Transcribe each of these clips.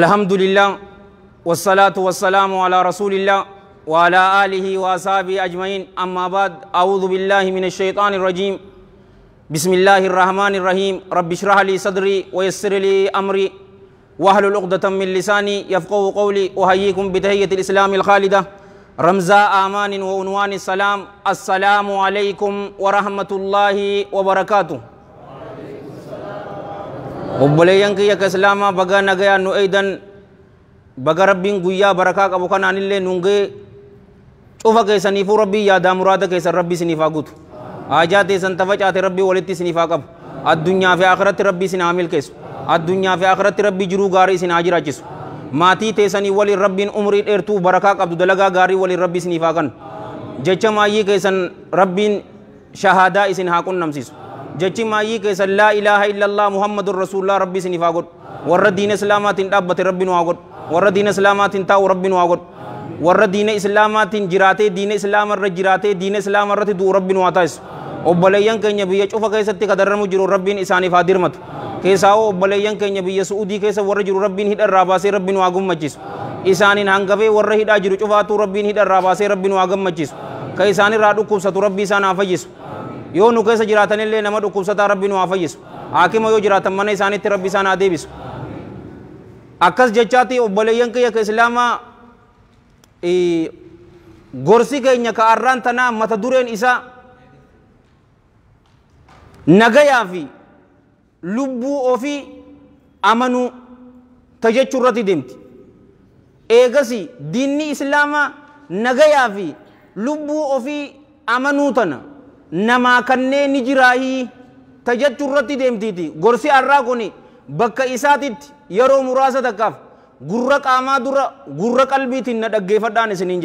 الحمد لله والصلاة والسلام على رسول الله وعلى آله وأصحابه أجمعين أما بعد أعوذ بالله من الشيطان الرجيم بسم الله الرحمن الرحيم رب اشرح لي صدري ويسر لي أمري وأهل عقدة من لساني يفقه قولي أحييكم بتحية الإسلام الخالدة رمزا آمان وعنوان السلام السلام عليكم ورحمة الله وبركاته obboleeyyankiya ka islaamaa baga nagayaa nu eydan baga rabbiin guyyaa barakaa qabu kanaanillee nungee cufa keessaniifuu rabbii yaadaa muraada keessan rabbii isiniif haa guutu haajaa teessan tafa caate rabbii walitti isiniif haa qabu addunyaa fi akhiratti rabbii isin haa milkeessu addunyaa fi akhiratti rabbii jiruu gaarii isin haa jiraachisu maatii teessanii waliin rabbiin umrii dheertuu barakaa qabdu dalagaa gaarii waliin rabbii isiniif haa kennu jecha maayyii keessan rabbiin isin haa qunnamsiisu jechi maayyii keessa laa ilaaha illallah muhammadun rasuulillah rabbii isin ifaa godhu warra diina islaamaatiin dhaabbate rabbi nu haa godhu warra diina islaamaatiin taa'u rabbi nu haa godhu warra diina islaamaatiin jiraatee diina islaamarra jiraatee diina islaamarratti du'u rabbi nu haa taasisu obboleeyyan keenya biyya cufa keessatti kadarramu jiru rabbiin isaaniif haa dirmatu keessaa obboleeyyan keenya biyya su'uudii keessa warra jiru rabbiin hidha irraa baasee rabbi nu haa gummachiisu isaaniin hangafee warra hidhaa jiru cufaatu rabbiin hidha irraa baasee rabbi nu haa gammachiisu ka isaan irraa dhukkubsatu rabbi isaan haa fayyisu yoo nu keessa jiraatanillee nama dhukkubsataa rabbi nu haa fayyisu haakima yoo jiraatan mana isaaniitti rabbi isaan haa deebisu akkas jechaatti obboleeyyan kiyya ka islaamaa gorsi keenya ka arraan tanaa mata dureen isaa nagayaa fi lubbuu ofii amanuu ta jechuu irratti deemti eegasi diinni islaamaa nagayaa fi lubbuu ofii amanuu tana namaa kanneen ni jiraahii tajachuu deemtiiti gorsi arraa kun bakka isaatitti yeroo muraasa takkaaf gurra qaamaa dura gurra qalbiitiin na dhaggeeffadhaan isiniin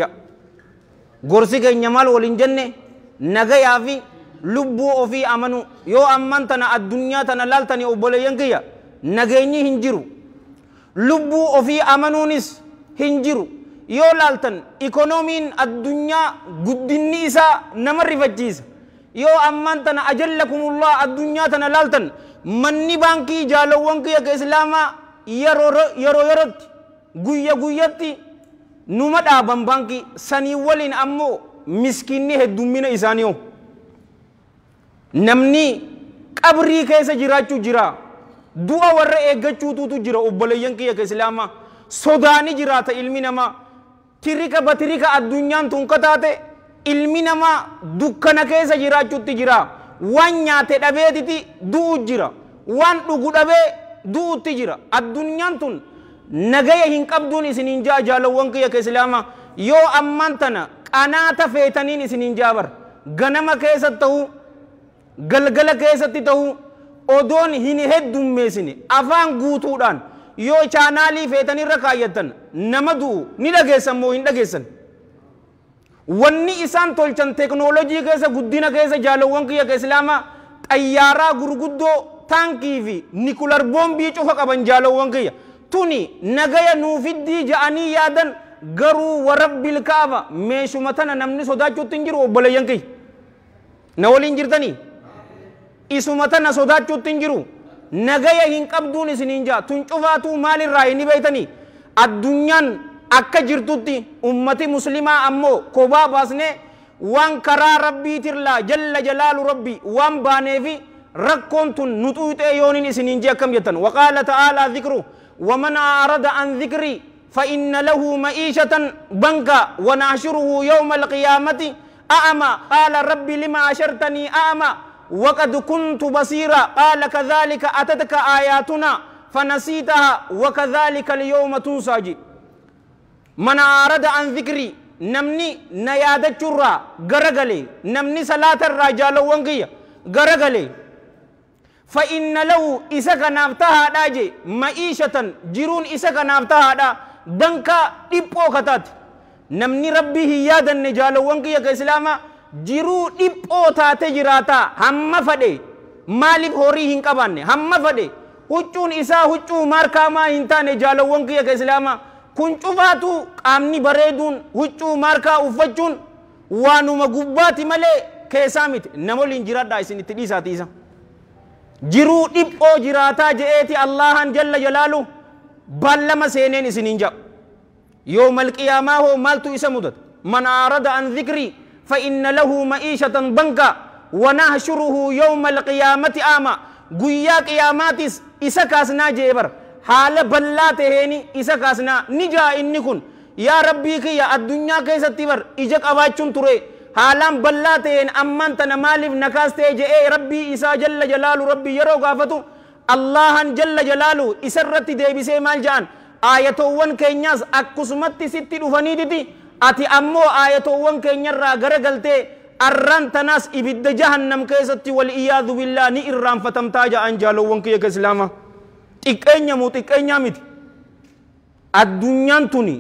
Gorsi keenya maal waliin jenne nagayaa fi lubbuu ofii amanuu yoo amman tana addunyaa tana laaltanii obboleeyyan kiyya nageenyi hin jiru. Lubbuu ofii amanuunis hin jiru. Yoo laaltan ikoonomiin addunyaa guddinni isaa nama rifachiisa. yoo ammaan tana ajallakumullah addunyaa tana laaltan manni baankii jaalawwan kiyya ka islaamaa yeroo yerootti guyya guyyatti numa dhaaban baankii sanii waliin ammoo miskiinni heddummina isaanii oo namni qabrii keessa jiraachuu jira du'a warra eeggachuututu jira obboleeyyan kiyya ka islaamaa sodaani jiraata ilmi namaa tirika batirika addunyaan tun kataate taate ilmi namaa dukkana keessa jiraachuutti jira waan nyaate dhabeetiti du'u jira waan dhugu dhabee du'utti jira addunyaan tun nagaya hin qabduun isiniin jaa jaalawwan kiyya keeslaamaa yoo ammaan tana qanaata feetaniin isiniin jaabar ganama keessatti ta'uu galgala keessatti ta'uu odoon hin heddummeessine afaan guutuudhaan yoo chaanaalii feetanirra kaayyattan nama du'u ni dhageessan moo hin dhageessan wanni isaan tolchan teknoolojii keessa guddina keessa jaalawwan kiyya ka islaamaa xayyaaraa gurguddoo taankii fi nikular boombii cufa qaban jaalawwan kiyya tuni nagaya nuufiddii ja'anii yaadan garuu warabbil kaaba meeshuma tana namni sodaachuutti hin jiru obboleeyyan kiyya na waliin jirtanii isuma tana sodaachuutti hin jiru nagaya hin qabduun isiniin jaa tun cufaatuu maalirraa hin beeytanii addunyaan akka jirtutti ummati muslimaa ammoo kophaa baasnee waan karaa rabbiitirraa jalla jalaalu rabbi waan baaneefi rakkoon tun nuxuuxee yoonin isiniin jee akkam jettan waqaala ta'aalaa dhikru waman aarada an dhikrii فإن له معيشة بنكا ونحشره يوم القيامة أعمى قال ربي لما عشرتني أعمى وقد كنت بصيرا قال كذلك أتتك آياتنا فنسيتها وكذلك اليوم تنسى من أعرض عن ذكري نمني نيادة شرّا غرغلي نمني صلاة الرجال وانقية غرغلي فإن له إسك نابتها داجي معيشة جرون إسك نابتها دا دنكا دبو خطات نمني ربي هيادا نجال وانقية كإسلاما jiruu dhiphoo taate jiraataa hamma fadhe maaliif horii hin qabaanne hamma fadhe huccuun isaa huccuu maarkaamaa hin taane jaalawwan kun cufaatu qaamni bareeduun huccuu maarkaa uffachuun waanuma gubbaati malee keessaa miti nama waliin jiraadhaa isinitti dhiisaati isa jiruu dhiphoo jiraataa je'eeti allahan jalla jalaalu ballama seeneen isiniin jedhu يوم القيامة هو مالتو إسمودت من أعرض عن ذكري فإن له معيشة ضنكا ونحشره يوم القيامة أعمى قيا قيامات إسكاس ناجي إبر حال بلات هني إسا كاسنا نجا إني كن يا ربي كي يا الدنيا كي ستبر إجاك أباجون تري حالان بلات تهين أمان تنمالف نكاس تيجي إيه ربي إسا جل جلال ربي يرو قافتو الله جل جلاله إسرت ديبي مال جان وان كينياس أكسمت ستي رفني دي أتي أمو وان كينيا را غرقلتي أران تناس إبد جهنم كيستي والإياذ بالله نئران فتمتاج أنجالو وان كيك إسلامه xiqqeenya moo xiqqeenyaa miti addunyaan tuni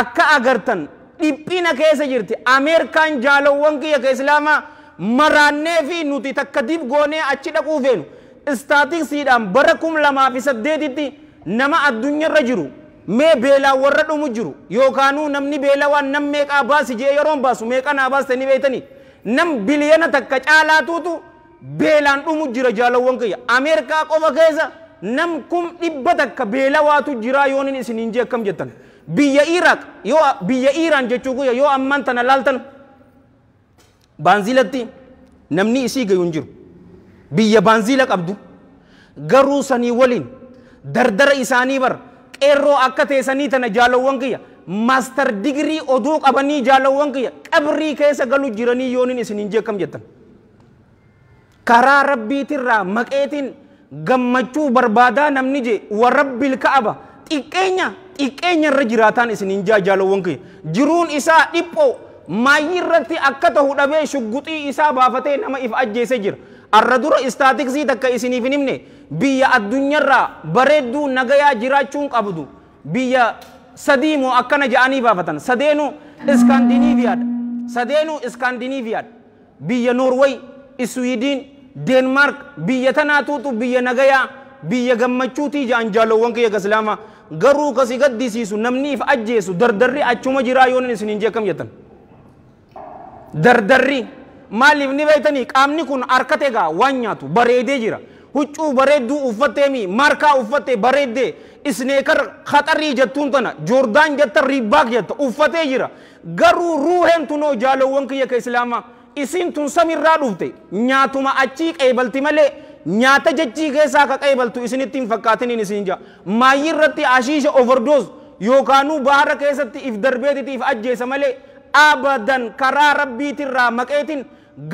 akka agartan dhiphina keessa jirti ameerikaan jaalawwan kiyya ka islaamaa maraannee fi nuti takka dib goonee achi dhaquu feenu istaatiksiidhaan bara kum lamaa fi saddeetitti nama addunyaarra jiru mee beelaa warra dhumu jiru yookaanuu namni beelaa waan nam meeqaa baasi jee yeroon baasu meeqa naa baastanii beeytanii nam biliyana takka caalaatuutu beelaan dhumu jira jaalawwan kiyya ameerikaa qofa keessa nam kum dhibba takka beelawaatu jira yoonin isin hin jee akkam jettan biyya Iraaq yoo biyya Iraan jechuu guyya yoo ammaan tana laaltan baanziilatti namni isii gayu hin jiru biyya baanziila qabdu garuu sanii waliin dardara isaanii bar qeerroo akka teessanii tana jaalawwan kiyya maastar digirii oduu qabanii jaalawwan kiyya qabrii keessa galu jiranii yoonin isin hin jee akkam jettan karaa rabbiitirraa maqeetiin gammachuu barbaadaa namni je warra bilka'aba xiqqeenya xiqqeenya irra jiraataan isin hin jaalawwan kee jiruun isaa dhiphoo maayii irratti akka ta'u dhabee shugguxii isaa baafatee nama if ajjeese jira arra dura istaatikisii takka isiniif hin himne biyya addunyaarraa bareedduu nagayaa jiraachuun qabdu biyya sadii moo akkana ja'anii baafatan sadeenuu iskaandiniiviyaadha sadeenuu iskaandiniiviyaadha biyya noorwey iswiidiin دنمارك بيا تناتوت بيا نجايا بيا جمتشوتي جان جالو وانك يا كسلاما غرو كسي قد ديسيسو نمني فأجيسو دردري أجوما جرايون نسنين جاكم يتن دردري maaliif ni beeytanii qaamni kun harkate egaa waan nyaatu bareedee jira huccuu bareedduu uffattee mi markaa uffattee bareeddee isneekar haxarrii jettuun tana joordaan jetta ribbaak jetta uffatee jira garuu ruuheen tunoo jaalowwan kiyya ka islaamaa isiin tun samiirraa dhufte nyaatuma achii qeebalti malee nyaata jechii keessaa ka qeebaltu isinitti hin fakkaatiniin isin jaa maayii irratti ashiisha overdoos yookaanuu bahara keessatti if darbeetitiif ajjeesa malee abadan karaa rabbiitirraa maqeetiin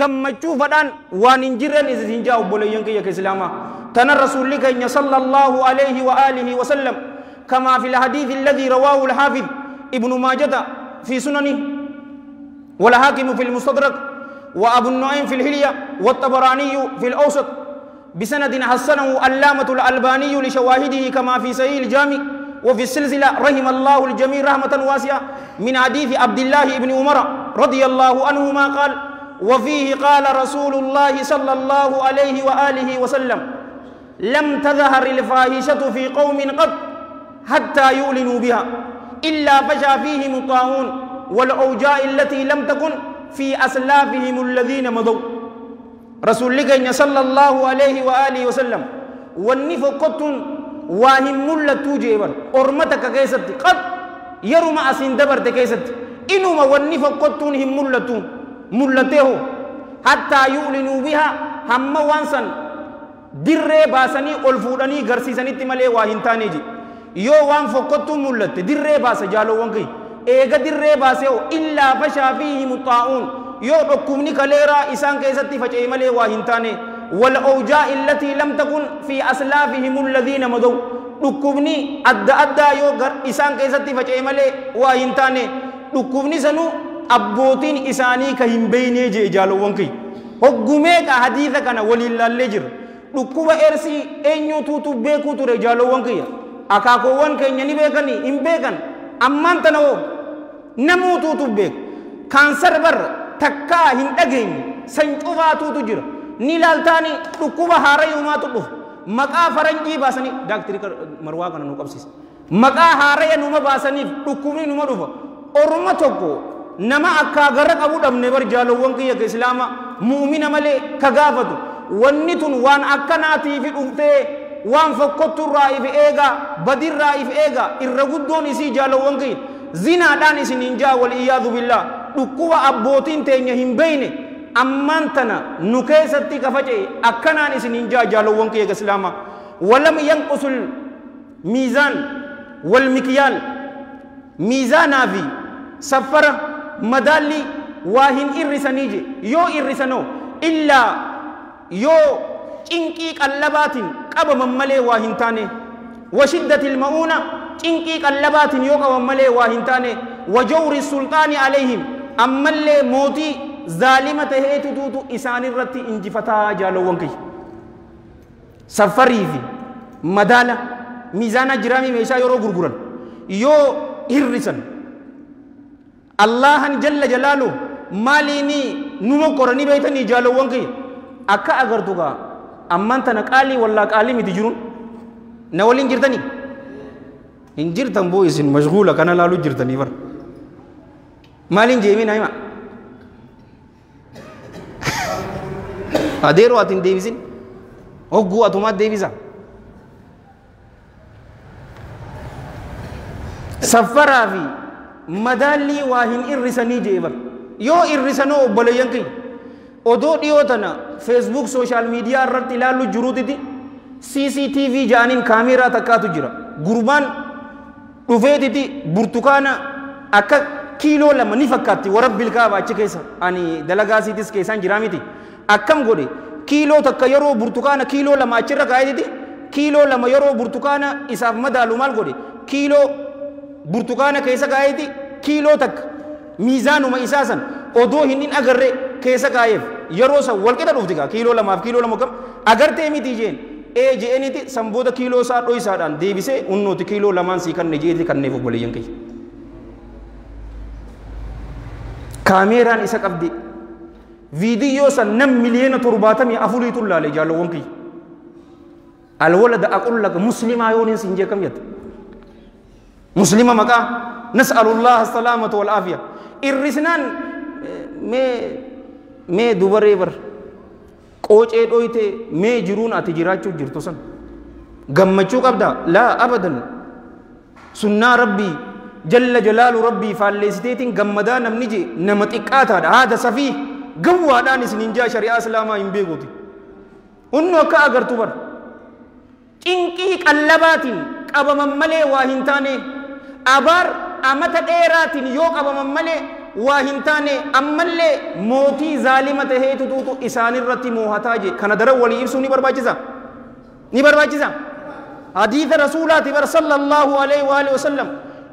gammachuu fadhaan waan hin jirren isin jaa obboleeyyan kiyya ka islaamaa tana rasuulli keenya sallallahu alayhi wa aalihi wa sallam kamaa fi lhadiifi alladii rawaahu alhaafid ibnu maajata fi sunanihi والحاكم في المستدرك وأبو النعيم في الحلية والطبراني في الأوسط بسند حسنه اللامة الألباني لشواهده كما في سهيل الجامع وفي السلسلة رحم الله الجميع رحمة واسعة من حديث عبد الله بن عمر رضي الله عنهما قال وفيه قال رسول الله صلى الله عليه وآله وسلم لم تظهر الفاحشة في قوم قط حتى يؤلنوا بها إلا فشى فيهم الطاعون والأوجاء التي لم تكن في أسلافهم الذين مضوا رسول الله صلى الله عليه وآله وسلم والنفقة قط واهم ملة توجيبا أرمتك كيست قد يرم أسين دبرت كيست إنما والنفقة هم ملة ملته حتى يؤلنوا بها هم وانسا در baasanii الفوراني fuudhanii garsiisanitti malee waa hin taaneeji yoo waan fokkottuun mul'atte dirree eega dirree baasee illaa fashaa fi himuxaa'uun yoo dhukkubni kaleeraa isaan keessatti faca'ee malee waa hin taane والأوجاء التي لم تكن في أسلافهم الذين مضوا dhukkubni adda addaa yoo isaan keessatti faca'e malee waa hin taane dhukkubni sanuu abbootiin isaanii ka hin beeynee jee jaalowwan kiyya hoggumeeqa hadiisa kana waliin laallee jira dhukkuba eersii eenyuutuutu beekuu ture jaalowwan kiyya akaakoowwan keenya ni beekanii hin beekan ammaan tanawoo namuutuutu beeku kaansar barra takkaa hin dhageenye san cufaatuutu jira ni laaltaani dhukkuba haarayumaatu dhufa maqaa faranjii baasanii daaktiri marwaa kana nu qabsiisa maqaa haaraya numa baasaniif dhukkubni numa dhufa orma tokko nama akka agarra qabu dhabne bar jaalowwan kiyya ka islaama mu'mina malee ka gaafatu wanni tun waan akkanaatii fi dhuftee waan fokkottu irraa if eegaa badirraa if eegaa irra guddoon isii jaalowwan kiyya zina dani hin jaa waliyaadu billaa dhukkuba abbootiin teenya hin beeyne ammaan tana nu keessatti kafacee akkanaan isin hin jaa jaalowwan kiyya islaamaa walam yanqusul miizaan wal mikiyaal miizaanaa fi saffara madaalli waa hin irrisanii je yo irrisanoo illaa yoo cinqii qallabaatiin qabaman malee cinqii qallabaatiin yoka qaban malee waa hin taane wajawri sulxaani alayhim ammallee mootii zaalima taheetu tuutu isaanirratti injifataa jalo kiyya safarii fi madaala miizaana jiraamii meeshaa yeroo gurguran yoo hirrisan allahan jalla jalalu malini nu mokoranii beeytanii jaalowwan kiyya akka agartugaa amman tana qaalii wallaa qaalii miti jiruun hin jirtan boo isin mashguula kana laalu jirtanii bara maaliin jeemina hima adeeroo ati hin deebisin hogguu atumaat deebisa saffaraa fi madaallii waa hin irrisanii jee bara yoo irrisanoo obboleeyyan kiyya odoo dhiyoo tana feesbuuk sooshaal miidiyaa irratti ilaallu jiruutiti cctv jaaniin kaameeraa takkaatu jira gurbaan dhufee didi burtukaana akka kiiloo lama ni fakkaatti warabbil kaaba achi keessa ani dalagaa siitis keessaan jiraa miti akkam godhe kiiloo takka yeroo burtukaana kiiloo lama achirra kaa'ee didi kiiloo lama yeroo burtukaana isaaf madaalu maal godhe kiiloo burtukaana keessa kaa'ee didi kiiloo takka miizaanuma isaa san odoo hin agarree keessa kaa'eef yeroo san walqixa dhufti kiiloo lamaaf kiiloo lama kam agartee miti jeen ee je'eeniti san booda kiiloo isaa dho'isaadhaan deebisee unnooti kiiloo lamaan sii kanne jeeti kanneef obboleeyyan kiyya. Kaameeraan isa qabdi. Viidiyoo san nam miliyoona torbaatamii afuriitu laalee jaalawwan kiyya. الولد أقول لك مسلم عيون سنجا كم يد مسلمة مكا نسأل الله السلامة والعافية الرسنان مي مي دوبر إبر qoocee dhoyte mee jiruun ati jiraachuu jirtu san gammachuu qabda laa abadan sunnaa rabbii jalla jalaalu rabbii faalleessiteetiin gammadaa namni je nama xiqqaataadha haada safii gawwaadhaan isiniin jaa shari'aa islaamaa hin beekuti hunnu akka agartu bar cinqii qallabaatiin qabaman malee waa hin taane abaar amata dheeraatiin yoo qabaman malee waa hin taane ammallee mootii zaalima taheetu duutu isaanirratti moohataa je kana daran walii ibsuu ni barbaachisa ni barbaachisa hadiisa rasuulaati bar sallallahu alaihi wa alihi wasallam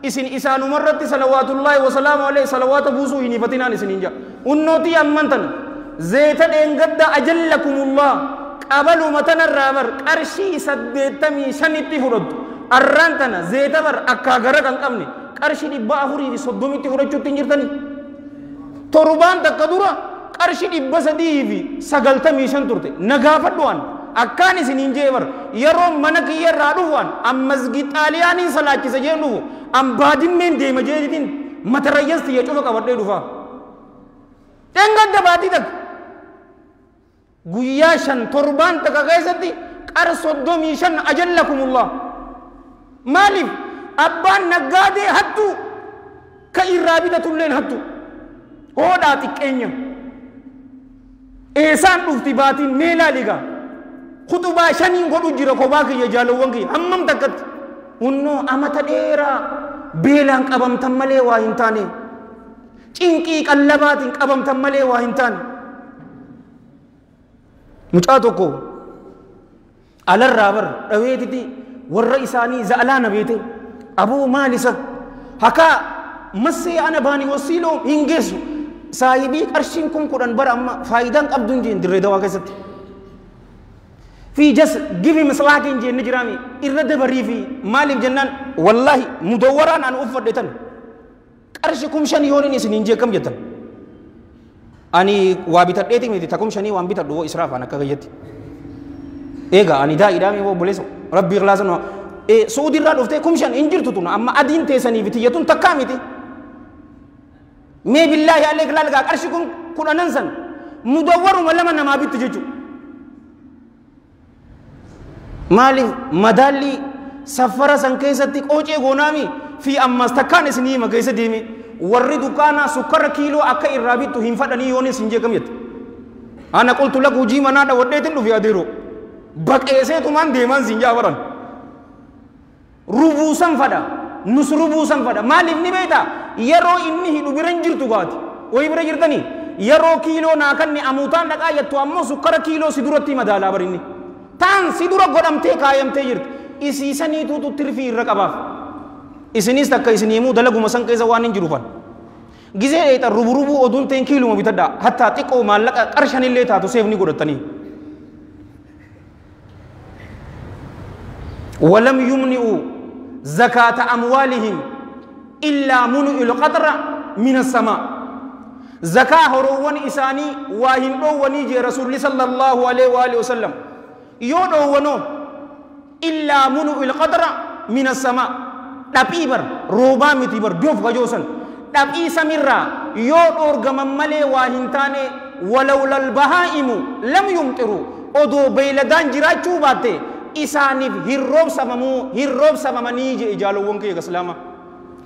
isin isaanumarratti salawaatullaahi wasalaamu alaihi salawaata buusuu hin ifatinaan isin hin jaa unnootii ammantan zeeta dheengadda ajallakumullah qabaluma tanarraa bar qarshii saddeettamii shanitti fudhaddu arraan tana zeeta bar akkaa gara kan qabne qarshii dhibba afurii fi soddomitti fudhachuutti hin jirtanii torbaan takka dura qarshii dhibba sadii fi sagaltamii shan turte na gaafadhu waan akkaan isiniin jee bar yeroo mana kiyya irraa dhufu waan ammas gixaaliyaaniin salaachisa jeen dhufu ambaa dimmeen deema jeetiin matarayyas tiyya cufa qabadhee dhufaa dhangadda baatii takka guyyaa shan torbaan takka keessatti qar soddomii shan ajallakumullah maaliif abbaan naggaadee hattu ka irraa bitatulleen hattu hodhaa xiqqeenya eesaan dhufti baatiin meelaa ligaa kutubaa shaniin godhu jira kophaa kiyya jaalawwan kiyya hammam takkatti unnoo amata dheeraa beelaan qabamtan malee waa hin taane cinqii qallabaatiin qabamtan malee waa hin taane mucaa tokko alarraa bar dhaweetiti warra isaanii za'alaana beete aboo maalisa hakaa massee ana baani wasiiloo hin geessu saayibii qarshiin kun kudhan bara amma faayidaan qabdu hin jeen dirree dawaa keessatti في جس give him slack in جن جرامي إرد بريفي مالك جنان والله مدوران أن أفر دتن قرشكم شن يونين إسنين جي كم جتن أني وابتر ديتي ميتي تكم شني وابتر دو إسراف أنا كغيتي إيغا أني دا إدامي هو بليسو ربي غلاسن إيه سعودي راد أفتي كم شن إنجر تتون أما أدين تيساني بتي يتون تكامي تي mee billaahi allee irraa argaa qarshi kun kudhanan san mudawwaruma lama namaa bittu jechuudha maaliif madaalli safara san keessatti qoocee goonaami fi ammas takkaan isinii hima keessa deeme warri dukkaanaa sukkara kiiloo akka irraa bittu hin fadhanii yoon isin jeeqam jette ana qultu laku hujii manaa dhawwadheetin dhufe adeeroo baqeeseetumaan deemaan siin jaabaran rubuusan fadha nus rubuusan fadha maaliif ni beektaa yeroo inni hidhu bira hin jirtu gaati wayii bira jirtanii yeroo kiiloo naa kanne amuutaan dhaqaa jettu ammoo sukkara kiiloo si duratti madaalaa barinni taan si dura godhamtee kaayamtee jirti isiisaniituutu tirfii irra qabaaf isinis takka isinii himuu dalaguma san keessa waan hin jiru kan gizee dheexa ruburubuu oduun ta'in kiiluma bitadha hattaa xiqqoo maallaqa qarshanillee taatu seefni godhatanii ولم يمنئوا زكاة أموالهم إلا من القدر من السماء زكاة روان إساني واهن رواني جي رسول الله صلى الله عليه وآله وسلم يو روانو إلا من القدر من السماء تبيبر بر روبا متي بر دوف غجوسن دبي سميرا يو أورغم ملي واهن تاني ولولا البهائم لم يمترو أدو بيلدان جرا چوباتي isaaniif hirroob سممو hirroob سممني جي إجالو ونكي islaamaa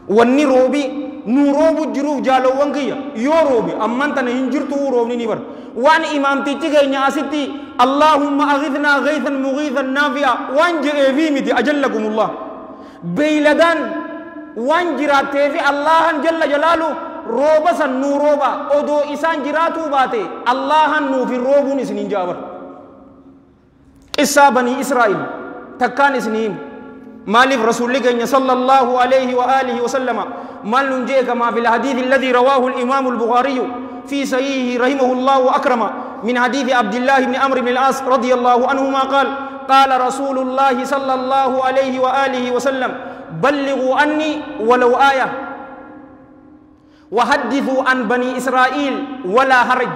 wanni robi nu roobu jiruuf jaalowwan kiyya robi roobi amman tana hin jirtu roobni ni bara waan imaamtichi keenya asitti allaahumma aghithnaa ghaythan mughiithan naafi'a waan jedheefii miti ajallakumullah beeyladaan waan jiraatteefi allahan jalla jalaalu rooba san nuu rooba odoo isaan jiraatuu baate allahan nuufi roobuun isiniin jaabar isaa banii israa'iil takkaan isiniin مالف رسول الله صلى الله عليه وآله وسلم مال نجيك ما في الحديث الذي رواه الإمام البخاري في سيه رحمه الله أكرم من حديث عبد الله بن أمر بن العاص رضي الله عنهما قال قال رسول الله صلى الله عليه وآله وسلم بلغوا عني ولو آية وحدثوا عن بني إسرائيل ولا هرج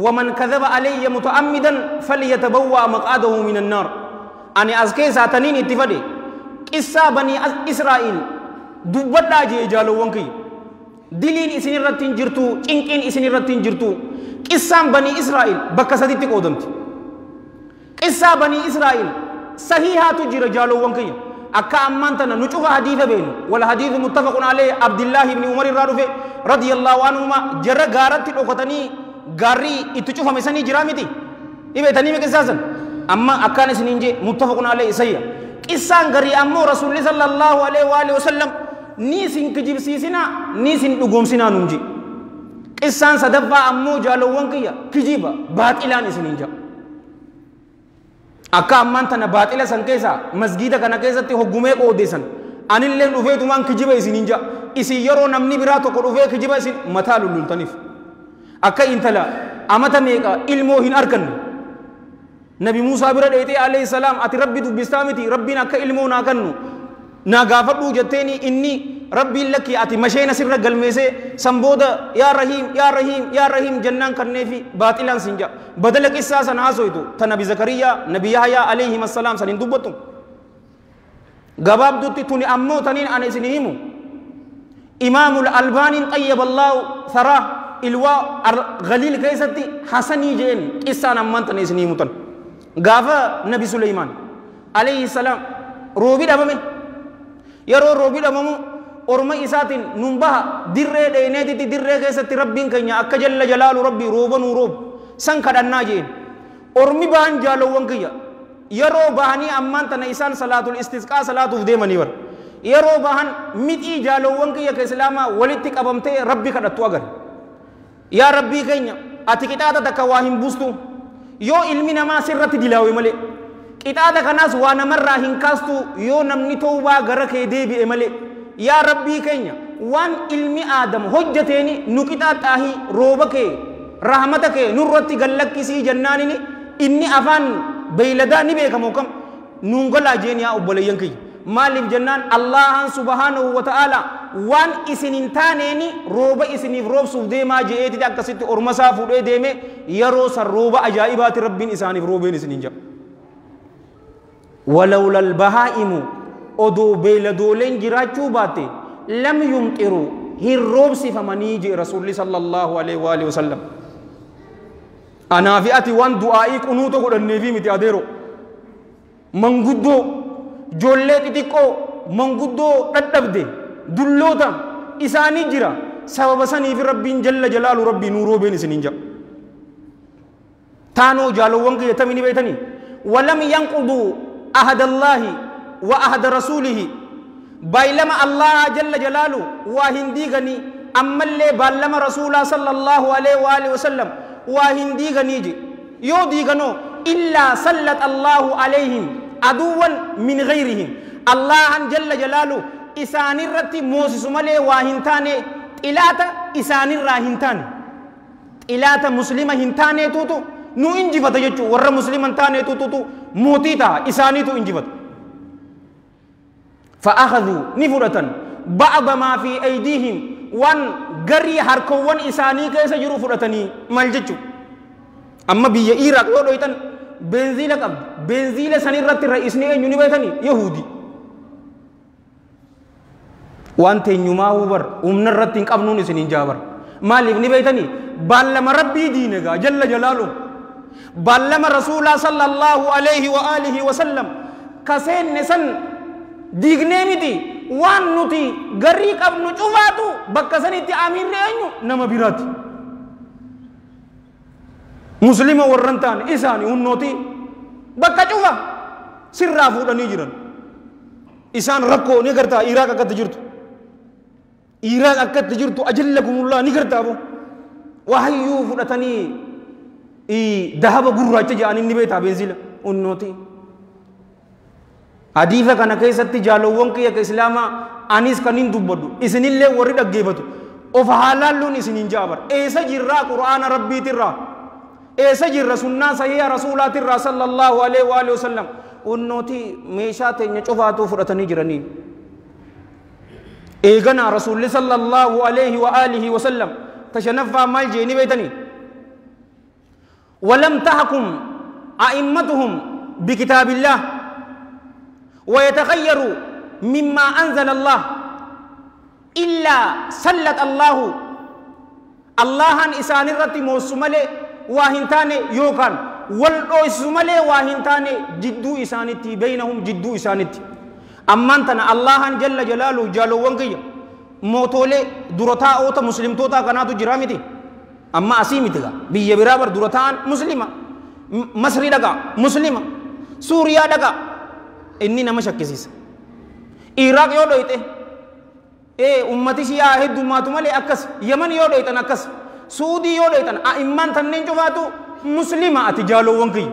ومن كذب علي متعمدا فليتبوأ مقعده من النار أني أزكي ساتنين اتفادي qissaa banii israa'il dubbadhaa jee jaalowwan kiyya diliin isin irratti hin jirtu cinqiin isin irratti hin jirtu qissaan banii israa'il bakka saditti qoodamti qissaa banii israa'il sahiihaatu jira jaalowwan kiyya akka ammaan tana nu cufa hadiisa beenu wal hadiisu muttafaqun alee abdillaahi ibni umar irraa dhufe radiyallaahu anhuma jarra gaaratti dhokatanii gaarrii itti cufame sanii jiraa miti dhibeetanii miqisaasan amma akkaan isiniin jee muttafaqun alee isayya قصان غري أمو رسول الله صلى الله عليه وآله وسلم نيسين كجيبسيسنا نيسين دقومسنا ننجي قصان صدفة أمو جالوان كيا كجيبا باطلا نسنين جا أكا أمان تنا باطلا سن كيسا مسجد كنا كيسا تي حقومي قو ديسن أن اللي نفيد مان كجيبا يسنين جا إسي يرو نمني براتو قد أفيا كجيبا يسن متالو للتنف أكا انتلا أمتا ميكا علمو هن أركن نبي موسى برد ايتي عليه السلام أتي ربي دو دبستامتي ربي ناك علمو ناكنو ناغافر دو جتيني إني ربي لكي أتي مشينا سر قلمي سي سنبودا يا رحيم يا رحيم يا رحيم جنان كرني في باطلان سنجا بدلك إساسا ناسو يدو تنبي زكريا نبي يحيى عليه السلام سنين دوبتو غباب دوتي توني أمو تنين أنا سنيمو إمام الألباني طيب الله ثراه الوا غليل كيستي حسني جين إسانا منتن سنيمو تنين قافا نبي سليمان عليه السلام روبي دمامي يرو روبي دمامو أرما إساتين نمبها درة دينه دي درة كيسة ربين كينيا أكا جل جلال ربي روبا نوروب سن كدنا جين أرمي بان جالوان كيا يرو باني أمان تنا إسان صلاة الاستسقاء صلاة ديماني ور yeroo bahan midhii jaalowwan kiyya ka islaamaa walitti qabamtee rabbi kadhattu agar yaa rabbii keenya ati qixaaxa yoo ilmi namaa sirratti dilaawe malee qixaata kanaas waa namarraa hin kaastu yoo namni toobaa gara kee deebi'e malee yaa rabbii keenya waan ilmi aadam hojjateeni nu qixaaxaahii rooba kee rahmata kee nurratti gallakkisii jannaanini inni afaan beeyladaa ni beekamu kam nuun golaa jeen yaa obboleeyyan kiyya maaliif jennaan allahan subhaanahu wa ta'aalaa waan isin hin taaneeni rooba isiniif roobsuuf deemaa je'eetiti akkasitti ormasaa fuudhee deeme yeroo san rooba ajaa'ibaati rabbiin isaaniif roobeen isin hin jedhu. bahaa albahaa'imu odoo beeladooleen jiraachuu baatte lam yumqiru hin roobsifamanii jee rasuulli sallallahu alaihi wa alihi wasallam. Anaa fi ati waan du'aa'ii qunuuta godhanneefi miti adeero. Manguddoo ijoollee xixiqqoo manguddoo dhadhabde. دلوتا إساني جرا سبب سني في ربي جل جلال ربي نورو بين سنين جا تانو جالو وانك يتميني بيتني ولم ينقضوا أهد الله وأهد رسوله بايلما الله جل جلاله وهنديغني أما اللي بالما رسول صلى الله عليه وآله وسلم وهنديغني جي يو ديغنو إلا سلط الله عليهم عدوا من غيرهم الله جل جلاله isaanirratti moosisu malee waa hin taane xilaata isaanirraa hin taane xilaata muslima hin taaneetuutu nu injifata jechuun warra musliman taaneetuutu mootii ta'a isaaniitu injifata. فأخذوا نفرة بعض ما في أيديهم وان قري هركوان إساني كيسا جرو فرتني مالججو أما بي إيراك يو دويتن بنزيلة قبل بنزيلة سنيرات الرئيسني أن يوني بيتني يهودي وانت نيوما وبر ومن الرتين قبنون سنين جابر مالك نبيتني بالما ربي دينك جل جلاله بالما رسول صلى الله عليه وآله وسلم كسين نسن ديغنيمتي وان نتي غري قبنو جواتو بكسن اتي آمين رأيو نما براتي مسلم ورنتان إساني ونوتي بكا جوا سرافو دني جرن إسان ركو نغرتا إراك قد جرتو dhiiraan akkatti jirtu ajalla gumullaa ni gartaabu wahayyuu fudhatanii dahaba gurraacha jedhanii ni beetaa beenzila unnooti. Hadiisa kana keessatti jaalawwan kiyya ka islaamaa anis kan hin dubbadhu isinillee warri dhaggeeffatu of haalaalluun isiniin jaabar eessa jirraa quraana rabbiitirraa eessa jirra sunnaa sahiha rasuulaatirraa sallallahu alaihi wa sallam unnootii meeshaa teenya cufaatu fudhatanii jiranii. إيغنا رسول الله صلى الله عليه وآله وسلم تشنفى مال جيني بيتني ولم تحكم أئمتهم بكتاب الله ويتغير مما أنزل الله إلا سلت الله الله ان إسان الرتي موسمله واهنتان يوكان والدو اسمله واهنتان جدو إسانتي بينهم جدو إسانتي ammaan tana allahan jalla jalaalu jaalowwan kiyya mootolee durataa oota muslimtoota kanaatu jira miti amma asii mitiga biyya biraa bar dura ta'an muslima masri dhagaa muslima suuriyaa dhagaa inni nama shakkisiisa iraaq yoo dhoyte ee ummati shiyaa heddumaatu malee akkas yaman yoo dhoytan akkas suudii yoo dhoytan a'immaan kanneen cufaatu muslima ati jaalowwan kiyya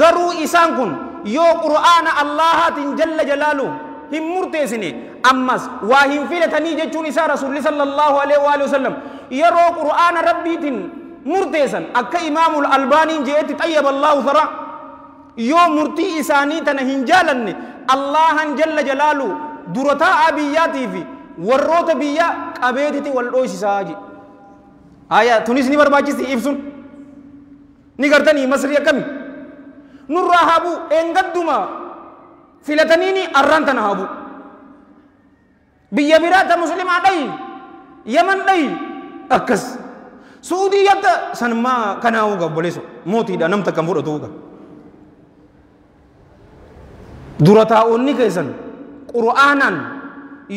garuu isaan kun yoo qura'aana Allahaatiin jalla jalaalu hin murteessine ammas waa hin filatanii jechuun isaa rasuulli sallallahu alaihi wa sallam yeroo qura'aana rabbiitiin murteessan akka imaamul albaaniin jeetti xayyaba Allahu saraa yoo murtii isaanii tana hin jaalanne Allahan jalla jalaalu durataa biyyaatii fi warroota biyya qabeetiti wal dhoosisaa jedhe aya tunis ni barbaachisi ibsun ni gartanii masri akkami nurraa habu eengadduma filataniini arraan tana habu biyya biraata muslimaa dhayi yaman dhayi akkas suudiyyata sanmaa kanaa uga obboleeso mootiidha nam takkan fudhatu uga dura taa'onni keessan qur'aanan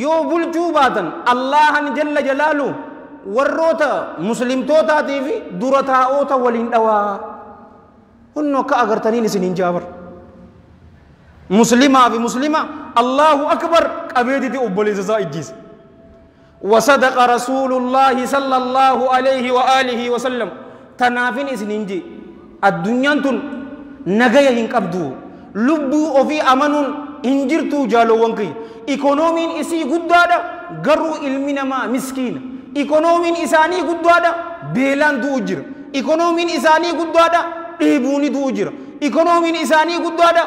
yoo bulchuu baatan allahan jalla jalaalu warroota muslimtootaatii fi dura taa'oota waliin dhawaa هن كأغرتنين سنين جابر مسلمة في مسلمة الله أكبر أبيدي أبولي ززا جيز وصدق رسول الله صلى الله عليه وآله وسلم تنافين سنين جي الدنيا تن نغايا هنقبدو لبو وفي أمنون هنجرتو جالو وانكي إيكونومين إسي قدادا قروا إلمنا ما مسكين إيكونومين إساني قدادا بيلان دو جر إيكونومين إساني قدادا dhiibuun du'u jira ikonoomiin isaanii guddaadha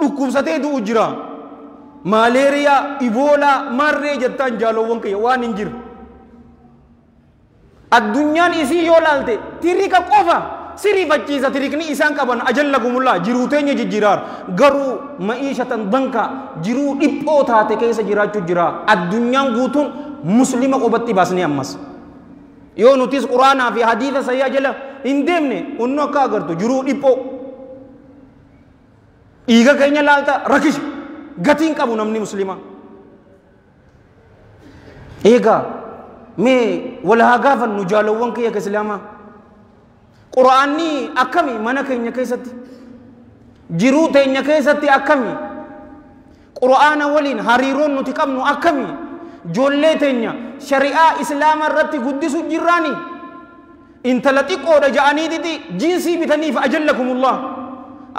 dhukkubsatee du'u jira maaleeriyaa iboolaa maarree jettaan jaalowwan kiyya waan hin jiru addunyaan isii yoo laalte tirika qofa siriifachiisa tirikni isaan qaban ajalla gumullaa jiruu teenya jijjiraar garuu ma'iishatan danka jiruu dhiphoo taate keessa jiraachuu jira addunyaan guutuun muslima qubatti baasnee ammas yoo nutis quraanaa fi hadiisa sayyaa jala hin deemne onnoo akka agartu jiruu dhiphoo dhiiga keenya laalta rakkisa gatiin qabu namni muslimaa. Egaa mee wal haa gaafannu jaalawwan kiyya islaamaa quraanni akkami mana keenya keessatti jiruu teenya keessatti akkami quraana waliin hariiroon nuti qabnu akkami joollee teenya shari'aa islaamaa irratti guddisu jirraanii. intala xiqqoodha ja'anii didi jiinsii bitaniif ajallakumullah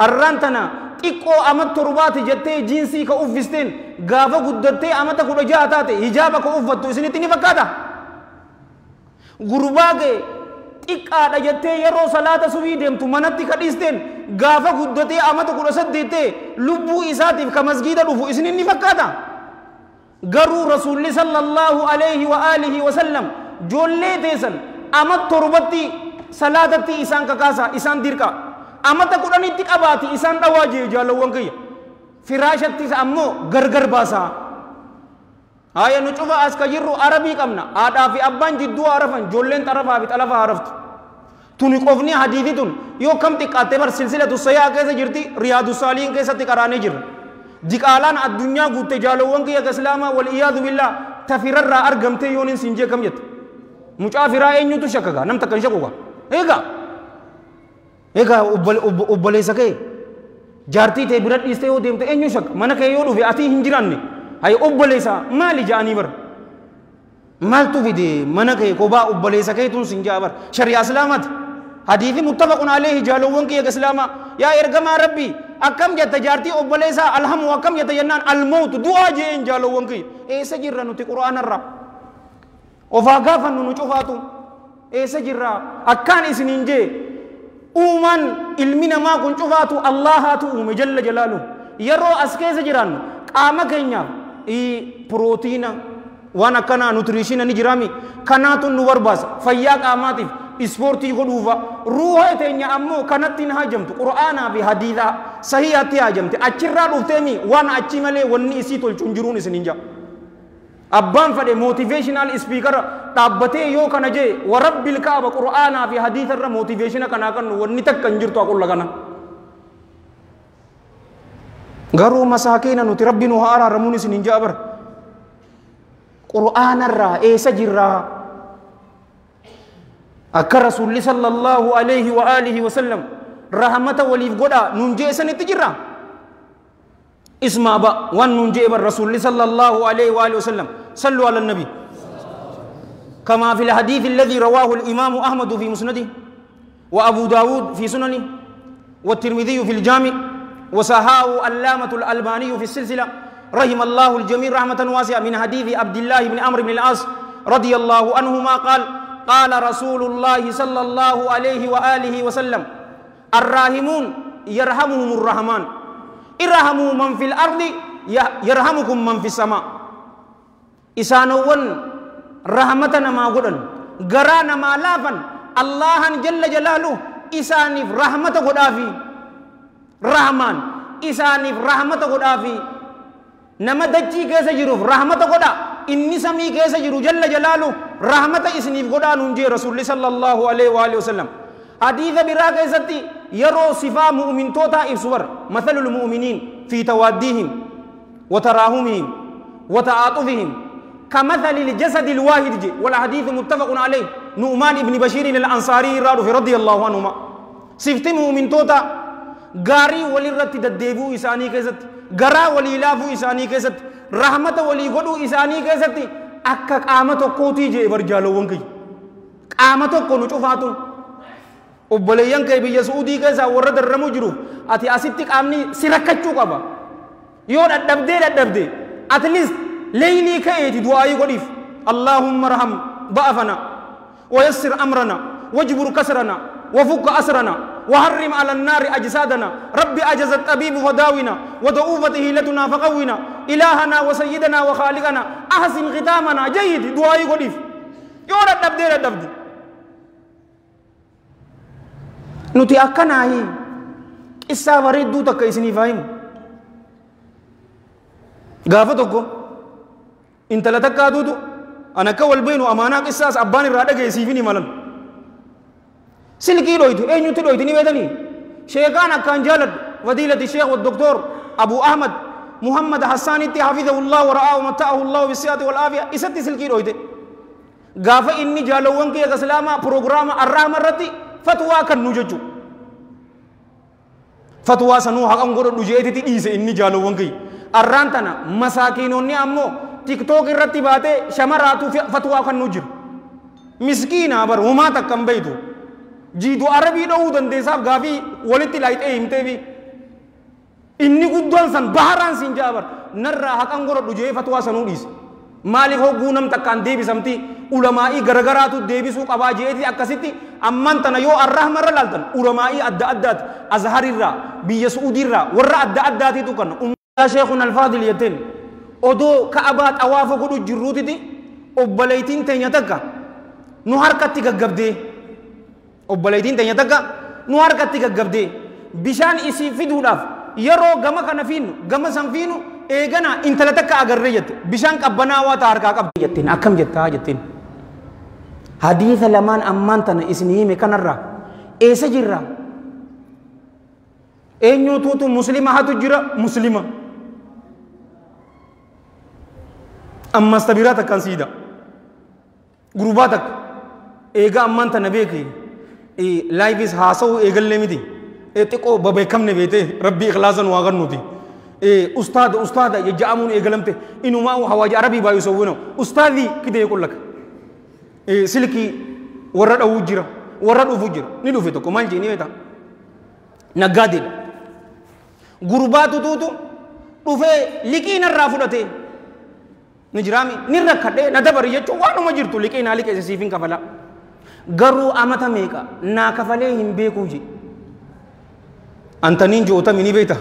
arraan tana xiqqoo amat torbaati jettee jiinsii ka uffisteen gaafa guddattee amata kudha ja'a taate hijaaba ka uffattu isinitti ni fakkaata gurbaagee xiqqaadha jettee yeroo salaata subii deemtu manatti kadhiisteen gaafa guddatee amata kudha saddeettee lubbuu isaatiif ka masgiida dhufu isinin ni fakkaata garuu rasuulli sallallahu alaihi wa alihi wa sallam joollee teessan amat torbatti salaatatti isaan kakaasa isaan dirqa amata kudhanitti qabaati isaan dhawaa jee jaalawwan kiyya firaashattis ammoo gargar baasa haya nu cufa as ka jirru arabii qabna haadhaa fi abbaan jidduu arafan ijoolleen xarafaa fi xalafa araftu tuni qofni hadiidi tun yoo kam xiqqaattee bar silsilatu sayaa keessa jirti riyaadu saaliin keessatti qaraanee jirra diqaalaan addunyaa guutte jaalawwan kiyya ka islaamaa wal iyaadu billaa tafirarraa argamtee yoon hin siin jee kam mucaa firaa eenyutu shakkaga nam takka hin shakkuga eegaa eegaa obboleessa kee jaartii ta'e bira dhiistee yoo deemte eenyu shakka mana kee yoo dhufe atii hin jiraanne hayi obboleessa maali ja'anii bara maaltu fide mana kee kophaa obboleessa keetuun sin ja'a bara shari'a islaamaati hadiifi muttafaqun alee hijaalowwan kiyya islaamaa yaa ergamaa rabbii akkam jetta jaartii obboleessaa alhamu akkam jetta jennaan almootu du'aa jeen jaalowwan kiyya eessa jirra nuti quraanarraa ofaa gaafannu nu cufaatu eessa jirraa akkaan isiniin jee uumaan ilmi namaa kun cufaatu allahaatu uume jalla jalaalu yeroo as keessa jiraannu qaama keenyaaf pirootiina waan akkanaa nutiriishina ni jiraami kanaatu nu barbaasa fayyaa qaamaatiif ispoortii godhuufa ruuha teenya ammoo kanatti na hajamtu qura'aanaa fi hadiidhaa sahiyaatti hajamte achirraa dhufteemi waan achi malee wanni isii tolchuun jiruun isin hin jaa أبان فدي موتيفيشنال سبيكر تابتي يو كان جي ورب بالكعب قرآن في حديث الر موتيفيشن كان كان ونتك كنجر تو أقول لغانا غرو مساكين نتي ربي نهارا رموني سننجابر قرآن الر إيسا جرّا akka rasuulli sallallahu alayhi wa alihi wa sallam rahamata waliif godha nuun jee sanitti jirra ismaa ba waan nuun jee bar rasuulli sallallahu alayhi wa alihi wa sallam صلوا على النبي كما في الحديث الذي رواه الإمام أحمد في مسنده وأبو داود في سننه والترمذي في الجامع وسهاه اللامة الألباني في السلسلة رحم الله الجميع رحمة واسعة من حديث عبد الله بن عمرو بن العاص رضي الله عنهما قال قال رسول الله صلى الله عليه وآله وسلم الراهمون يرحمهم الرحمن ارحموا من في الأرض يرحمكم من في السماء isaanowwan rahmata namaa godhan garaa namaa laafan allahan jalla jalaalu isaaniif rahmata godhaafi rahmaan isaaniif rahmata godhaafi nama dachii keessa jiruuf rahmata godha inni samii keessa jiru jalla jalaalu rahmata isiniif godhaa nuun jee rasuulli sallallahu alaihi wa alihi wasallam حديث براك يزتي يرو صفا مؤمن توتا إبسور مثل المؤمنين في توادهم وتراهمهم وتعاطفهم كمثل الجسد الواحد جي والحديث متفق عليه نؤمان ابن بشير الأنصاري رضي, رضي الله عنهما صفت مؤمن توتا غاري وللرت ديبو إساني كيست غرا وللافو إساني كيست رحمة غدو إساني كيست أكا قامة قوتي جي برجالو ونكي قامة كونو شفاتو وبليان كاي بي سعودي keessaa ورد الرمجرو اتي ati asitti qaamni قبا rakkachuu qaba yoo اتليست ليني كايتي دعائي قريف اللهم ارحم ضعفنا ويسر أمرنا واجبر كسرنا وفك أسرنا وحرم على النار أجسادنا رب أجز الطبيب وداونا ودؤوفته لتنا فقونا إلهنا وسيدنا وخالقنا أحسن ختامنا جيد دعائي قريف يورا دبدي دبدي نتي هي إسا وريد دوتك إسني فاهم غافة intala takkaatuutu an akka wal beenu amaanaa qissaas abbaan irraa dhageessiifin himalan silkii dhoytu eenyutti dhoytu ni beetanii sheekaan akkaan jaaladhu fadiilati sheekh waddoktoor abu ahmad muhammad hassaanitti hafidahu allah wara'aahu matta'ahu allahu bisiyaati wal'aafiya isatti silkii dhoyte gaafa inni jaalawwan kiyya kaslaamaa pirogiraama arraama irratti fatwaa kannu jechu fatwaa sanuu haqan godhodhu je'etitti dhiise inni jaalawwan kiyya arraan tana masaakiinonni ammoo tiktook irratti baatee shamaraatu fatwaa kan nu jiru miskiinaa barhumaa takka hin beeytu jiidu arabii dhowuu dandeessaaf gaafii walitti laayitee himteefi inni guddaan san baharaan siin jaa bar narraa haqan godhadhu jee fatwaa sanuu dhiise maaliif hogguu nam takkaan deebisamti ulamaa'ii garagaraatu deebisuu qabaa jeeti akkasitti amman tana yoo arrahma irra laaltan ulamaa'ii adda addaati azharirraa biyya su'udiirraa warra adda addaatiitu kana ummaa sheekun alfaadil jetteen odoo ka'abaa xawaafa godhu jirruutiti obboleeytiin teenya takka nu harkatti gaggabdee takka nu harkatti gaggabdee bishaan isii fiduudhaaf yeroo gama kana fiinu gama san fiinu eeganaa intala takka agarree jette bishaan qabbanaawaa ta'a harkaa qabdi akkam jettaa jettiin hadiisa lamaan ammaan tana isin hime kanarraa eessa jirra eenyuutuutu muslima hatu jira muslima. ammas tabiraa takkaan siida gurbaa takka eegaa ammaan tana beeke laayifis haasa'uu eegallee miti xiqqoo babeekamne beete rabbii ikhlaasan waa gannuuti ustaada ustaada ja'amuun eegalamte inumaa hawaaji arabii baay'ee sawwinoo ustaadii kidee qullaka silkii warra dhawuu jira warra dhufu jira ni dhufe tokko maal jee ni beeta naggaadii gurbaa tutuutu dhufee liqii narraa fudhatee nijiraami nin rakkadhee na dabari jechuun waanuma jirtu liqii naa liqeesse siif hin kafala garuu amata meeqa naa kafalee hin beekuu je antaniin jootami ni beekta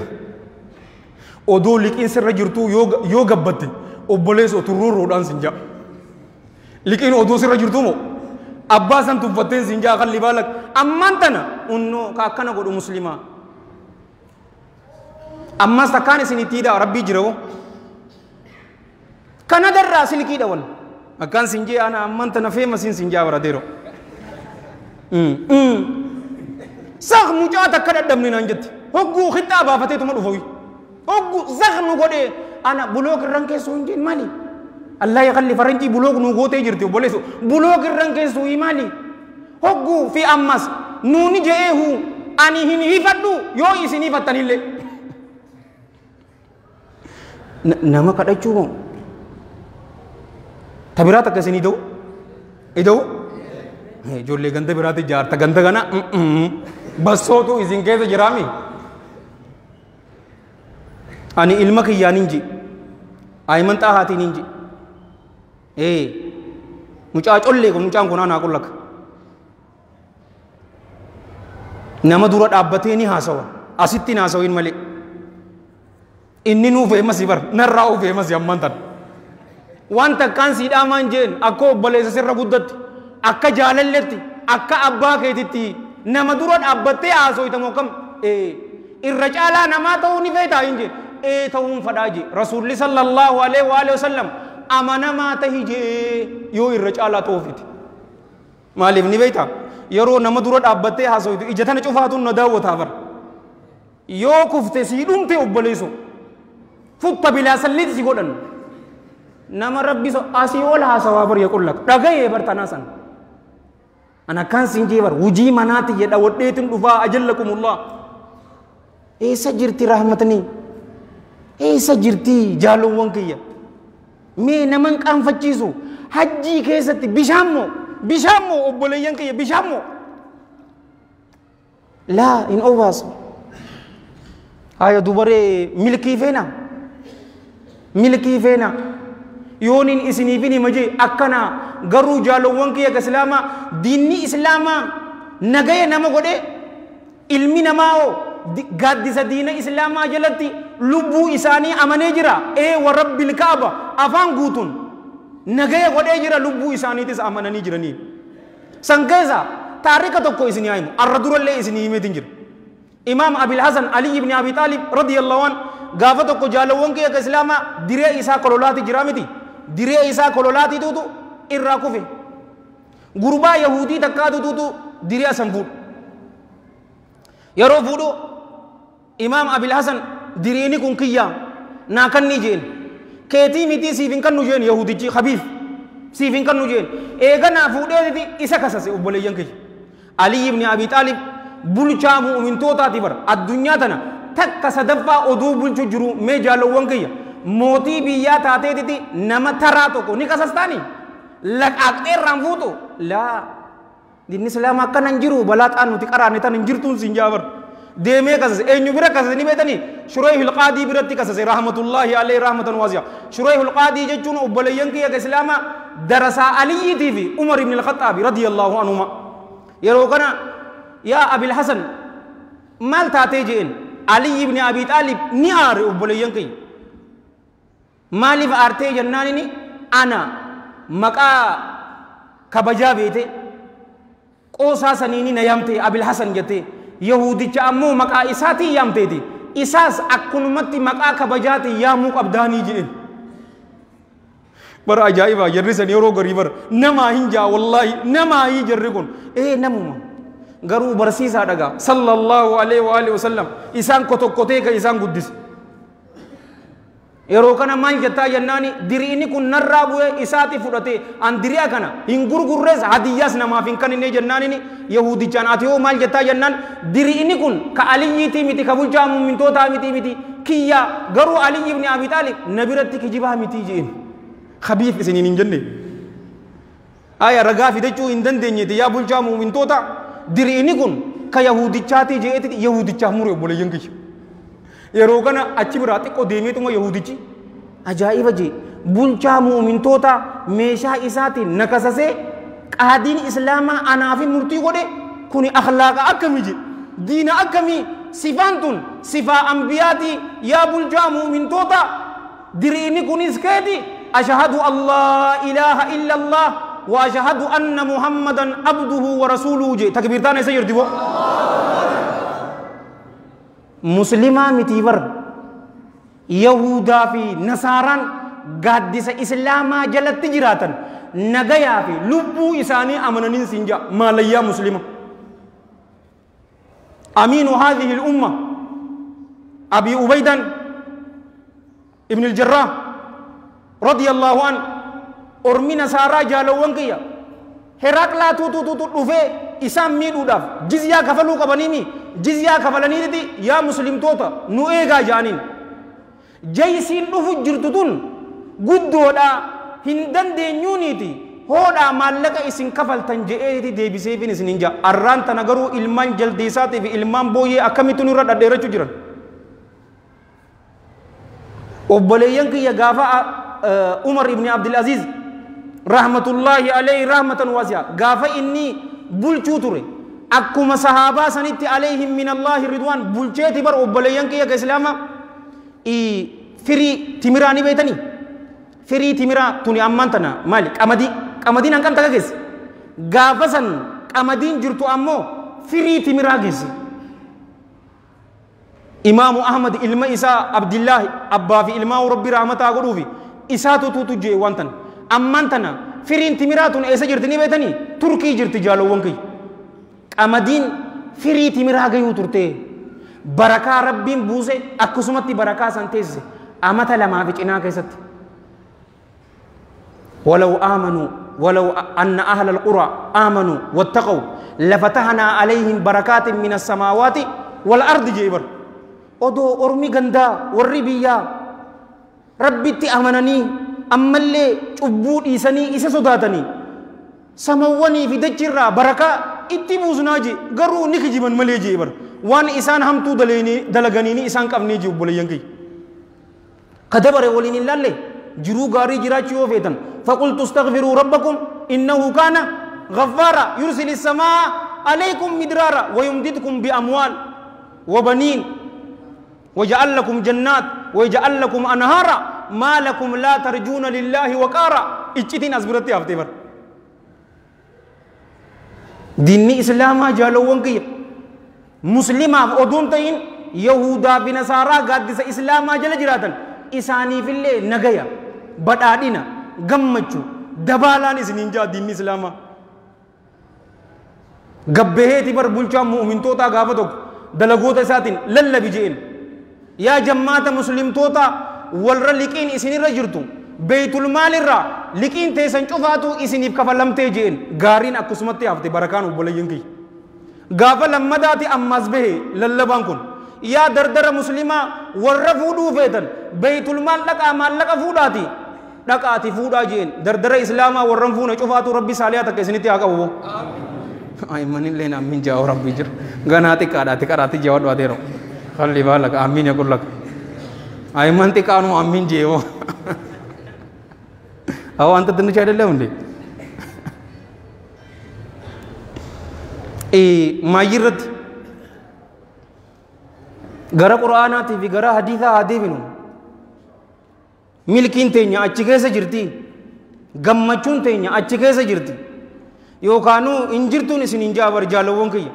oduu liqiin sirra jirtuu yoo gabbatte obboleessi oturruurruudhaan sin jaa liqiin oduu sirra jirtuu moo abbaa san tuffatteen sin jaa kalli baalak ammaan tana unnoo ka akkana godhu muslimaa ammas takkaan isin ittiidha rabbii jira hoo kanarraa silkiidha wal akkaan sinjee ana amman tana feemasiin sinjaa barateero sax mucaa takka dadhabne naan jette hogguu hixaa baafateetuma dhufoy hogguu sax nu godhee ana buloog irran keessoo hin jeen maali allah yakalli faranjii buloog nu gootee jirti obboleessu buloog irran keessuu hi maali hogguu fi ammas nuuni je'eehu ani hin hifadhu yoo isin hifattanillee nama kadhachuu moo थबिरा तक कैसे नहीं दो इधो जो ले बिरा थे जार गंदे का ना बस हो तो इजिंके तो जरा मी आनी इल्म की या निंजी आई मन ता हाथी निंजी ए मुचा चल ले मुचा गुना ना को लख नम आप बते नहीं हासो असित्ती ना हासो इन मले इन नू फेमस इवर नर्रा फेमस यमन waan takkaan siidhaa maan jeen akka obboleessa sirra guddatti akka jaalalletti akka abbaa keetitti nama dura dhaabbattee haasooytamu akkam irra caalaa namaa ta'uu ni feetaa hin jeen ee ta'uun fadhaa jee rasuulli sallallahu alaihi wa alihi wasallam amanamaa tahi jee yoo irra caalaa ta'uufiti maaliif ni feetaa yeroo nama dura dhaabbattee haasooytu ija tana cufaatuun na daawwataa bara yoo kufte sii dhumte obboleessu futta bilaa salliiti si godhannu nama rabbi so asii ol haasawaa bar yaqullak dhagayee bartanaa san ana akkaan siin jee bar wujii manaati jedha wadheetin dhufaa ajallakumullah eessa jirti rahmatanii eessa jirti jaalowwan kiyya mee naman qaanfachiisu hajjii keessatti bishaan moo bishaan moo obboleeyyan kiyya bishaan moo laa hin obaasu haya dubaree milkii feena milkii feena yooniin isiniifin himaje akkana garuu jaalowwan kiyya ka islaamaa diinni islaamaa nagaya nama godhe ilmi namaa oo gaaddisa diina islaamaa jalatti lubbuu isaanii amanee jira ee warrabbil kaaba afaan guutuun nagaya godhee jira lubbuu isaaniitis amananii jiranii san keessa taarika tokko isinii haimu arra durallee isinii himeetiin jira imaam abil hasan alii ibni abi xaalib radiyallahu an gaafa tokko jaalowwan kiyya ka islaamaa diree isaa kololaati jira miti diree isaa kololaatituutu irraa kufe gurbaa yahudii takkaatutuutu diree asan fuudhu yeroo fuudhu imaam abilhasan direeni kun kiyyaa naa kanni jeen keetii mitii siif hin kannu jeen yahudichi habiif siif hin kannu jeen eega naa fuudheeti isa kasase obboleeyyan kiyya alii ibni abi xaalib bulchaa mu'mintootaati bara addunyaa tana takka sadaffaa oduu bulchu jiru mee jaalowwan kiyya موتي بيا تاتي تتي نمتراتو كو نيكا سستاني لك اكتر رامفوتو لا دي نسلا ما كان انجرو بلات انو تي قرا نتا انجرتون سينجابر دي مي كاس اي نيو بيرا كاس ني بيتاني شروي القادي بيرتي كاس رحمه الله عليه رحمه واسعه شروي القادي جچون وبلين كي اسلاما درس علي دي في عمر بن الخطاب رضي الله عنهما يروكنا يا ابي الحسن مال تاتي جين علي بن ابي طالب نيار وبلين كي maaliif aartee jennaan inni ana maqaa kabajaa beete qoosaa saniini na yamte abil hasan jette yahudicha ammoo maqaa isaatiin yamteeti isaas akkunumatti maqaa kabajaatiin yaamuu qabdaanii jedhen bara ajaa'ibaa jarri san yeroo garii bara namaa hin jaa wallaahi namaa hii jarri kun ee namuma garuu barsiisaa dhagaa sallallahu alaihi wa alihi wasallam isaan kotokkotee ka isaan guddise yeroo kana maal jettaa jennaani diriini kun narraa bu'ee isaati fudhate an diriyaa kana hin gurgurrees hadiyyaas namaaf hin kennine jennaanini yahudichaan ati yoo maal jettaa jennaan diriini kun ka aliyyiitii miti ka bulchaa mummintootaa miti miti kiyyaa garuu aliyyi ibni abi taalib na biratti kijibaa miti jeen khabiif isiniin hin jenne aya ragaa fidachuu hin dandeenyeeti yaa bulchaa mummintoota diriini kun ka yahudichaati jeeti yahudichaaf mure obboleeyyan kiyya yeroo kana achi biraa xiqqoo deemee tuma yahudichi ajaa'iba jee bulchaa muumintootaa meeshaa isaatiin nakasasee qaadiin islaamaa anaafin murtii godhe kuni akhlaaqa akkami jee diina akkamii sifaan tun sifaa ambiyaati yaa bulchaa muumintoota diriini kunis keeti ashhadu allah ilaaha illa allah واشهد ان محمدا عبده ورسوله جي تكبير تانا يسير ديبو muslimaa mitii bar yahudaa fi nasaaraan gaaddisa islaamaa jalatti jiraatan nagayaa fi lubbuu isaanii amananiin siin jaa maalayyaa muslima amiinu haadhihi lumma abii ubaydan ibn iljarraa radia allaahu an ormi nasaaraa jaalowwan kiyya heraaqlaa tuutuutuutu dhufee isaan miidhuudhaaf jizyaa kafaluu qabanii mii jizyaa kafalaniiti yaa muslimtoota nu eegaa jaaniin jaysiin dhufu jirtu tun guddoodha hin dandeenyuuniiti hoodhaa maallaqa isin kafaltan je'eeti deebiseefin isinin ja'a arraan tana garuu ilmaan jaldeessaatii fi ilmaan booyyee akkamittu nurra dhadheerachuu jiran obboleeyyan kiyya gaafa umar ibni abdulaziz rahmatullaahi alayhi rahmatan waasi'a gaafa inni bulchuu ture akkuma sahaabaa sanitti alayhim min allahi ridwaan bulcheeti bar obboleeyyan kiyya ka islaama firii timiraa ni beeytanii firii timiraa tuni ammaan tana maali qamadii qamadiin hanqan takka keessa gaafa san qamadiin jirtu ammoo firii timiraa keessa imaamu ahmad ilma isaa abdillaahi abbaa fi ilmaa rabbi rahmataa godhuufi isaatu tuutu jee waan tana ammaan tana firiin timiraa tun eessa jirti ni beeytanii turkii jirti jaalowwan kiyya قمدين firii timiraa gayuu ترتي barakaa rabbiin buuse akkasumatti barakaa san teessise amata lamaa fi cinaa ولو آمنوا ولو أن أهل القرى آمنوا واتقوا لفتحنا عليهم بركات من السماوات والأرض جيبر أدو أرمي غندا وربيا ربي تي أما اللي أبو إيساني إيسا سوداتني سموني في دجرة بركة itti buusnaaji garuu ni kijiban malee jee bara waan isaan hamtuu dalaganiini isaan qabnee jee obboleeyyan kiyya ka dabare waliin hin laalle jiruu gaarii jiraachuu yoo feetan faqultu istaqfiruu rabbakum innahu kaana غفارا يرسل السماء عليكم مدرارا ويمددكم بأموال وبنين وجعل لكم جنات ويجعل لكم أنهارا ما لكم لا ترجون لله وقارا اجتين أزبرتي أفتبر diinni islaamaa jaalawwan kiyya muslimaaf oduun ta'in yahudaa fi nasaaraa gaaddisa islaamaa jala jiraatan isaaniifillee nagaya badhaadhina gammachuu dabaalaan isiniin jaa diinni islaamaa gabbaheeti bar bulchaa mu'mintootaa gaafa tokko dalagoota isaatiin lallabi je'en yaa jammaata muslimtoota walra liqiin isinirra jirtu beeytul maalirraa liqiin teessan cufaatu isiniif kafalamtee jeen gaariin akkasumatti hafte barakaan obboleeyyin kiyya. Gaafa lammadaati ammaas bahe lallabaan kun yaa dardara muslimaa warra fuudhuu feetan beeytul maal dhaqaa maallaqa fuudhaati dhaqaati fuudhaa jeen dardara islaamaa warran fuuna cufaatu rabbi saaliyaa takka isinitti haa qabu. آمين لنا آمين جاو ربي جر غناتي كاراتي كاراتي جاو دوا ديرو خلي بالك آمين يقول لك آمين تكانو آمين جيو አዎ አንተ ድንች አይደለም እንዴ? ማይረት ገረ ቁርአናቲ ፊ ገረ ሀዲሳ ሀዲፊኑ milkiin teenya achi keessa jirti gammachuun teenya achi keessa jirti yookaanuu hin jirtuun isin hin jaabar jaalawwan kiyya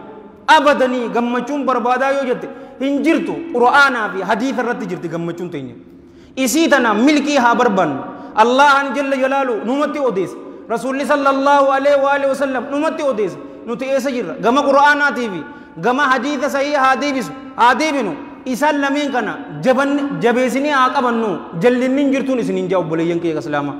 abadanii gammachuun barbaadaa yoo jette hin jirtu qura'aanaa fi hadiisa irratti jirti gammachuun teenya isii tana milkii haa barbaannu الله جل جلاله نمتي أديس رسول صلى الله عليه وآله وسلم نمتي أديس نتي إيسا جرى غما قرآن تيبي غما حديث صحيح هاديبس هاديبنو إسان لمين كنا جبن جبسني آقبنو جلنين جرتون إسنين جاوب بليين كي إسلاما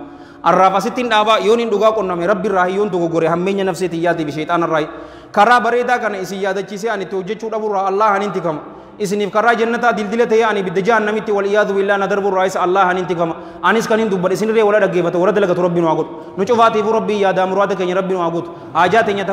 الرافاسي دابا يونين دوغا قنامي رب الرحي يون دوغو همين نفسي تياتي بشيطان الرحي karaa bareedaa kana isin yaadachiisee ani itti hojjechuu dhaburraa Allah ani itti kama isiniif karaa jannataa dildila ta'ee ani bidda jahannamitti wal iyaadu billaa na darburraa isa Allah ani itti kama anis kan hin dubban isinirree wala dhaggeeffata wala dalagatu rabbiin waa godhu nu cufaatiifuu rabbii yaadaa muraata keenya rabbiin waa gootu haajaa teenya